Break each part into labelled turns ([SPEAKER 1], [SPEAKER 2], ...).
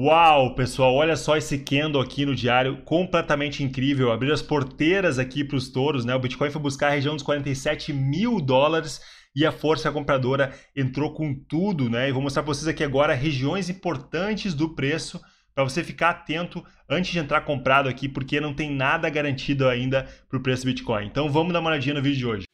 [SPEAKER 1] Uau, pessoal, olha só esse candle aqui no diário, completamente incrível. Abriu as porteiras aqui para os touros, né? O Bitcoin foi buscar a região dos 47 mil dólares e a força compradora entrou com tudo, né? E vou mostrar para vocês aqui agora regiões importantes do preço para você ficar atento antes de entrar comprado aqui, porque não tem nada garantido ainda para o preço do Bitcoin. Então vamos dar uma olhadinha no vídeo de hoje.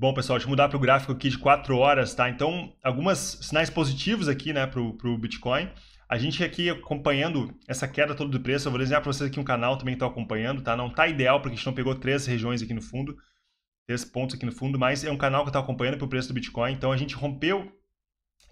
[SPEAKER 1] Bom, pessoal, deixa eu mudar para o gráfico aqui de 4 horas, tá? Então, alguns sinais positivos aqui, né, para o Bitcoin. A gente aqui acompanhando essa queda toda do preço, eu vou desenhar para vocês aqui um canal também que está acompanhando, tá? Não está ideal porque a gente não pegou três regiões aqui no fundo, três pontos aqui no fundo, mas é um canal que está acompanhando para o preço do Bitcoin. Então, a gente rompeu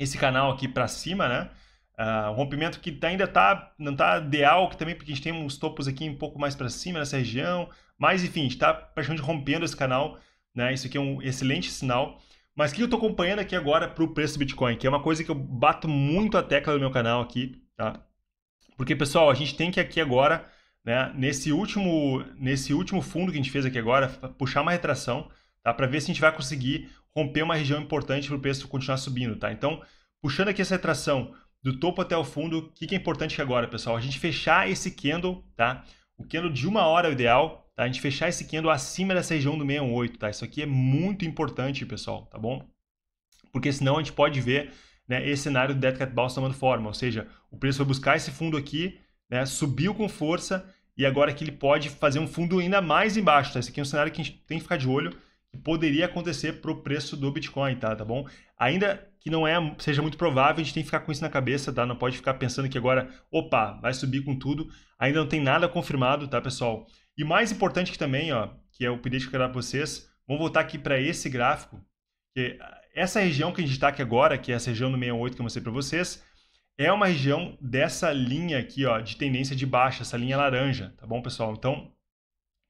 [SPEAKER 1] esse canal aqui para cima, né? Uh, ah, um rompimento que tá, ainda tá, não está ideal, que também porque a gente tem uns topos aqui um pouco mais para cima nessa região. Mas, enfim, está praticamente rompendo esse canal né? Isso aqui é um excelente sinal. Mas o que eu estou acompanhando aqui agora para o preço do Bitcoin, que é uma coisa que eu bato muito a tecla no meu canal aqui, tá? Porque, pessoal, a gente tem que aqui agora, né, nesse, último, nesse último fundo que a gente fez aqui agora, puxar uma retração, tá? Para ver se a gente vai conseguir romper uma região importante para o preço continuar subindo, tá? Então, puxando aqui essa retração do topo até o fundo, o que, que é importante agora, pessoal? A gente fechar esse candle, tá? O candle de uma hora é o ideal, Tá? A gente fechar esse candle acima dessa região do 618, tá? Isso aqui é muito importante, pessoal, tá bom? Porque senão a gente pode ver né, esse cenário do Dead Cat Ball tomando forma, ou seja, o preço foi buscar esse fundo aqui, né, subiu com força e agora que ele pode fazer um fundo ainda mais embaixo, tá? Esse aqui é um cenário que a gente tem que ficar de olho, poderia acontecer para o preço do Bitcoin, tá? Tá bom? Ainda que não é, seja muito provável, a gente tem que ficar com isso na cabeça, tá? Não pode ficar pensando que agora, opa, vai subir com tudo. Ainda não tem nada confirmado, tá, pessoal? E mais importante que também, ó, que é o update que eu quero dar para vocês, vamos voltar aqui para esse gráfico. Que essa região que a gente está aqui agora, que é essa região do 68 que eu mostrei para vocês, é uma região dessa linha aqui, ó, de tendência de baixa, essa linha laranja, tá bom, pessoal? Então,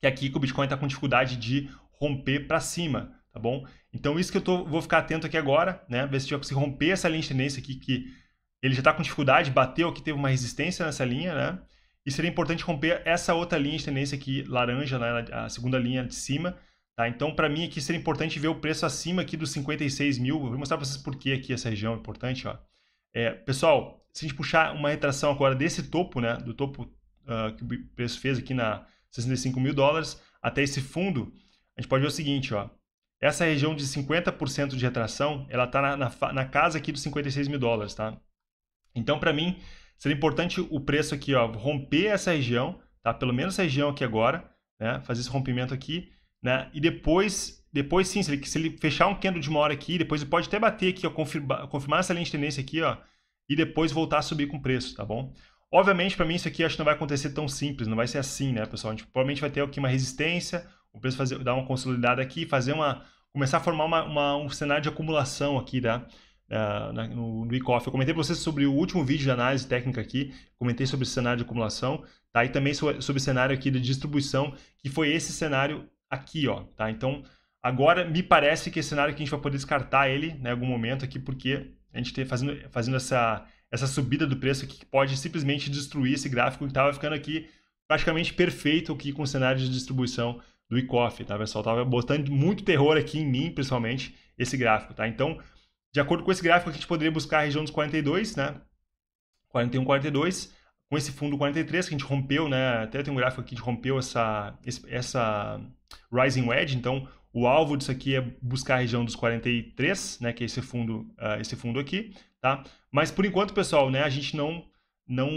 [SPEAKER 1] que é aqui que o Bitcoin está com dificuldade de romper para cima, tá bom? Então isso que eu tô, vou ficar atento aqui agora, né? Ver se eu consigo romper essa linha de tendência aqui que ele já está com dificuldade, bateu aqui, teve uma resistência nessa linha, né? E seria importante romper essa outra linha de tendência aqui laranja, né? a segunda linha de cima, tá? Então para mim aqui seria importante ver o preço acima aqui dos 56 mil. vou mostrar para vocês por que aqui essa região é importante, ó. É, pessoal, se a gente puxar uma retração agora desse topo, né? Do topo uh, que o preço fez aqui na 65 mil dólares até esse fundo, a gente pode ver o seguinte, ó. Essa região de 50% de retração, ela está na, na, na, casa aqui dos 56 mil dólares, tá? Então, para mim, seria importante o preço aqui, ó, romper essa região, tá? Pelo menos essa região aqui agora, né? Fazer esse rompimento aqui, né? E depois, depois sim, se ele, se ele fechar um candle de uma hora aqui, depois ele pode até bater aqui, ó, confirma, confirmar essa linha de tendência aqui, ó, e depois voltar a subir com o preço, tá bom? Obviamente, para mim, isso aqui acho que não vai acontecer tão simples, não vai ser assim, né, pessoal? A gente provavelmente vai ter aqui uma resistência, o preço fazer, dar uma consolidada aqui, fazer uma, começar a formar uma, uma, um cenário de acumulação aqui da, tá? é, da no, no ICOF. Eu comentei para vocês sobre o último vídeo de análise técnica aqui, comentei sobre o cenário de acumulação, tá? E também sobre, sobre o cenário aqui de distribuição, que foi esse cenário aqui, ó, tá? Então, agora me parece que esse cenário que a gente vai poder descartar ele, né, em algum momento aqui, porque a gente está fazendo, fazendo essa, essa subida do preço que pode simplesmente destruir esse gráfico que estava ficando aqui praticamente perfeito aqui com o cenário de distribuição do ICOF, tá, pessoal? Tava botando muito terror aqui em mim, principalmente, esse gráfico, tá? Então, de acordo com esse gráfico, a gente poderia buscar a região dos 42, né? 41, 42, com esse fundo 43 que a gente rompeu, né? Até tem um gráfico aqui que rompeu essa, essa rising wedge, então o alvo disso aqui é buscar a região dos 43, né, que é esse fundo, uh, esse fundo aqui, tá? Mas por enquanto, pessoal, né, a gente não não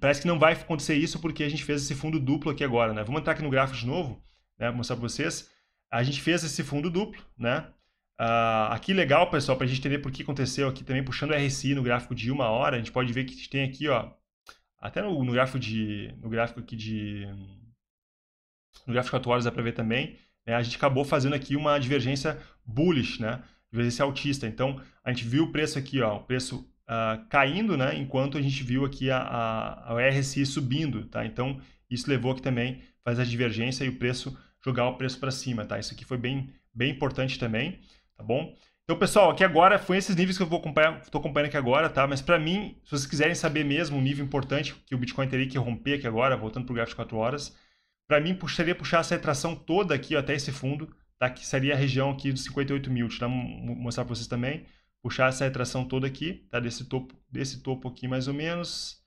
[SPEAKER 1] parece que não vai acontecer isso porque a gente fez esse fundo duplo aqui agora, né? Vamos entrar aqui no gráfico de novo, né? mostrar para vocês. A gente fez esse fundo duplo, né? Uh, aqui legal, pessoal, para a gente entender por que aconteceu aqui também puxando o RSI no gráfico de uma hora, a gente pode ver que a gente tem aqui, ó, até no, no gráfico de, no gráfico aqui de, no gráfico de 4 horas dá para ver também, né? A gente acabou fazendo aqui uma divergência bullish, né? Divergência altista. Então a gente viu o preço aqui, ó, o preço uh, caindo, né? enquanto a gente viu aqui a, a, a RSI subindo. Tá? Então, isso levou aqui também, faz a divergência e o preço, jogar o preço para cima. Tá? Isso aqui foi bem, bem importante também, tá bom? Então, pessoal, aqui agora foi esses níveis que eu vou acompanhar, estou acompanhando aqui agora, tá? Mas para mim, se vocês quiserem saber mesmo um nível importante que o Bitcoin teria que romper aqui agora, voltando para o gráfico de 4 horas, para mim puxaria puxar essa retração toda aqui ó, até esse fundo, tá? Que seria a região aqui dos 58 mil. Deixa eu mostrar para vocês também puxar essa retração toda aqui, tá? Desse topo, desse topo aqui mais ou menos,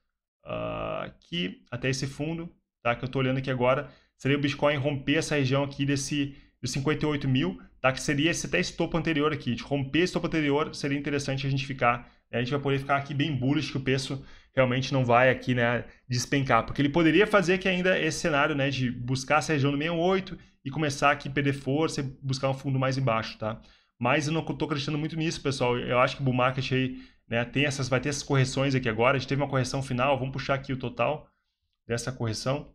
[SPEAKER 1] uh, aqui até esse fundo, tá? Que eu estou olhando aqui agora, seria o Bitcoin romper essa região aqui desse dos 58 mil, tá? Que seria esse, até esse topo anterior aqui. De romper esse topo anterior, seria interessante a gente ficar, né? a gente vai poder ficar aqui bem bullish que o preço realmente não vai aqui, né, despencar, porque ele poderia fazer que ainda esse cenário, né, de buscar essa região do 68 e começar aqui perder força e buscar um fundo mais embaixo, tá? Mas eu não estou acreditando muito nisso, pessoal. Eu acho que o bull market aí, né, tem essas, vai ter essas correções aqui agora. A gente teve uma correção final, vamos puxar aqui o total dessa correção.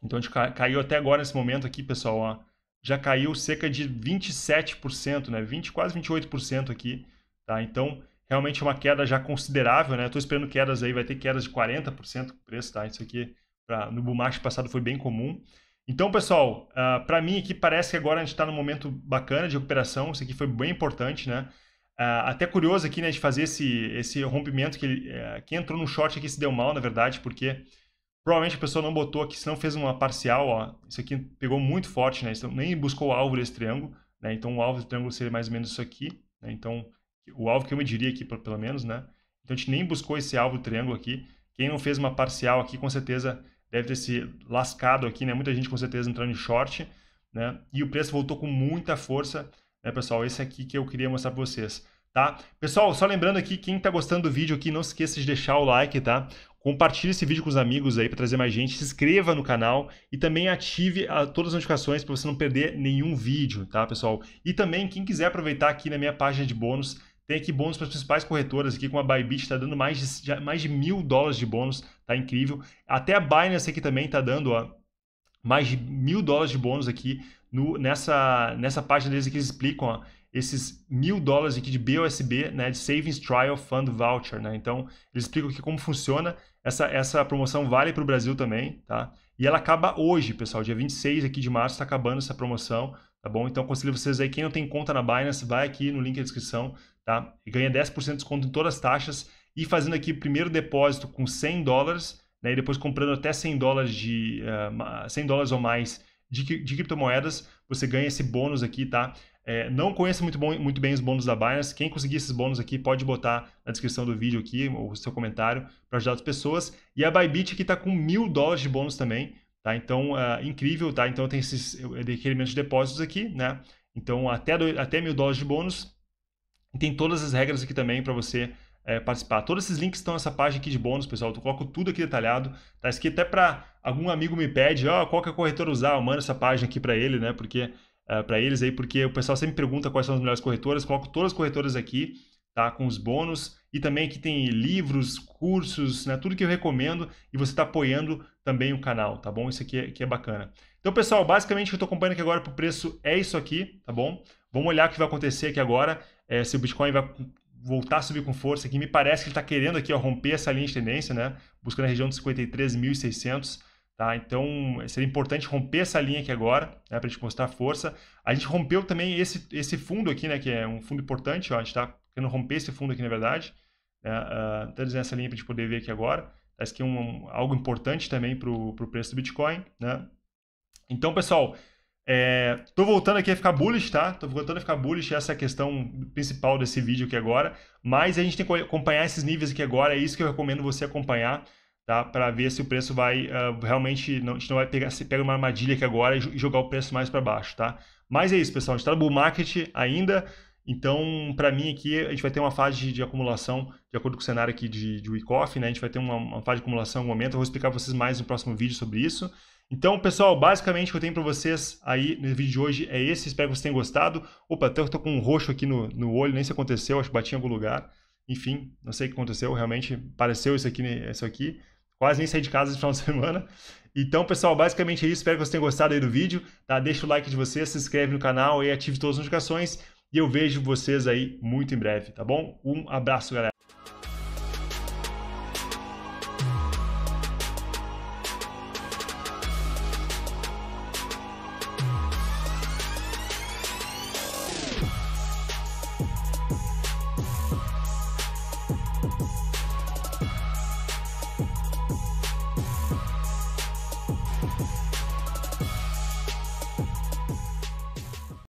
[SPEAKER 1] Então a gente caiu até agora nesse momento aqui, pessoal, ó, já caiu cerca de 27%, né? 20, quase 28% aqui, tá? Então, realmente é uma queda já considerável, né? Estou esperando quedas aí, vai ter quedas de 40% o preço, tá? Isso aqui pra, no bull market passado foi bem comum. Então, pessoal, uh, ah, para mim aqui parece que agora a gente está num momento bacana de recuperação. Isso aqui foi bem importante, né? Uh, até curioso aqui, né, de fazer esse, esse rompimento que uh, eh, quem entrou no short aqui se deu mal, na verdade, porque provavelmente a pessoa não botou aqui, se não fez uma parcial, ó, isso aqui pegou muito forte, né? Então, nem buscou o alvo desse triângulo, né? Então, o alvo do triângulo seria mais ou menos isso aqui, né? Então, o alvo que eu me diria aqui, pelo menos, né? Então, a gente nem buscou esse alvo do triângulo aqui. Quem não fez uma parcial aqui, com certeza deve ter se lascado aqui, né? Muita gente com certeza entrando em short, né? E o preço voltou com muita força, né, pessoal? Esse aqui que eu queria mostrar para vocês, tá? Pessoal, só lembrando aqui, quem está gostando do vídeo aqui, não se esqueça de deixar o like, tá? Compartilhe esse vídeo com os amigos aí para trazer mais gente, se inscreva no canal e também ative a, ah, todas as notificações para você não perder nenhum vídeo, tá, pessoal? E também quem quiser aproveitar aqui na minha página de bônus, tem aqui bônus para as principais corretoras aqui, com a Bybit está dando mais de, já, mais de mil dólares de bônus, tá incrível. Até a Binance aqui também está dando ó, mais de mil dólares de bônus aqui no, nessa, nessa página deles que eles explicam ó, esses mil dólares aqui de BOSB, né, de Savings Trial Fund Voucher. Né? Então, eles explicam aqui como funciona. Essa, essa promoção vale para o Brasil também, tá? E ela acaba hoje, pessoal, dia 26 aqui de março está acabando essa promoção, tá bom? Então, aconselho vocês aí, quem não tem conta na Binance, vai aqui no link da descrição, tá? E ganha 10% de desconto em todas as taxas e fazendo aqui o primeiro depósito com 100 dólares, né? E depois comprando até 100 dólares de uh, eh, 100 dólares ou mais de, de, criptomoedas, você ganha esse bônus aqui, tá? É, não conheço muito, bom, muito bem os bônus da Binance. Quem conseguir esses bônus aqui pode botar na descrição do vídeo aqui ou seu comentário para ajudar as pessoas. E a Bybit aqui está com mil dólares de bônus também, tá? Então, é, incrível, tá? Então tem esses requerimentos de depósitos aqui, né? Então até, do, até mil dólares de bônus e tem todas as regras aqui também para você é, participar. Todos esses links estão nessa página aqui de bônus, pessoal. Eu coloco tudo aqui detalhado. Tá? Isso aqui até para algum amigo me pede, ó, oh, qual que é a corretora usar? Eu mando essa página aqui para ele, né? Porque é, eh, para eles aí, porque o pessoal sempre pergunta quais são as melhores corretoras. coloco todas as corretoras aqui, tá? Com os bônus e também aqui tem livros, cursos, né? Tudo que eu recomendo e você está apoiando também o canal, tá bom? Isso aqui é, aqui é bacana. Então, pessoal, basicamente o que eu estou acompanhando aqui agora para o preço é isso aqui, tá bom? Vamos olhar o que vai acontecer aqui agora é, se o Bitcoin vai voltar a subir com força, que me parece que ele está querendo aqui ó, romper essa linha de tendência, né? buscando a região dos 53.600. Tá? Então, seria importante romper essa linha aqui agora, né, para a gente mostrar força. A gente rompeu também esse, esse fundo aqui, né, que é um fundo importante. Ó, a gente está querendo romper esse fundo aqui, na verdade. Está né, uh, dizendo essa linha para a gente poder ver aqui agora. Parece que é um, algo importante também para o preço do Bitcoin. Né? Então, pessoal, é, tô voltando aqui a ficar bullish, tá? Tô voltando a ficar bullish, essa é a questão principal desse vídeo aqui agora. Mas a gente tem que acompanhar esses níveis aqui agora, é isso que eu recomendo você acompanhar, tá? Para ver se o preço vai uh, realmente. Não, a gente não vai pegar, se pega uma armadilha aqui agora e jogar o preço mais para baixo, tá? Mas é isso, pessoal. A gente tá no bull market ainda. Então, para mim aqui, a gente vai ter uma fase de, de acumulação, de acordo com o cenário aqui de, de week off, né? A gente vai ter uma, uma fase de acumulação no momento. Eu vou explicar para vocês mais no próximo vídeo sobre isso. Então, pessoal, basicamente o que eu tenho para vocês aí no vídeo de hoje é esse. Espero que vocês tenham gostado. Opa, até eu tô com um roxo aqui no, no olho, nem se aconteceu, acho que bati em algum lugar. Enfim, não sei o que aconteceu, realmente pareceu isso aqui, isso aqui. Quase nem saí de casa esse final de semana. Então, pessoal, basicamente é isso. Espero que vocês tenham gostado aí do vídeo. Tá? Deixa o like de vocês, se inscreve no canal e ative todas as notificações. E eu vejo vocês aí muito em breve, tá bom? Um abraço, galera.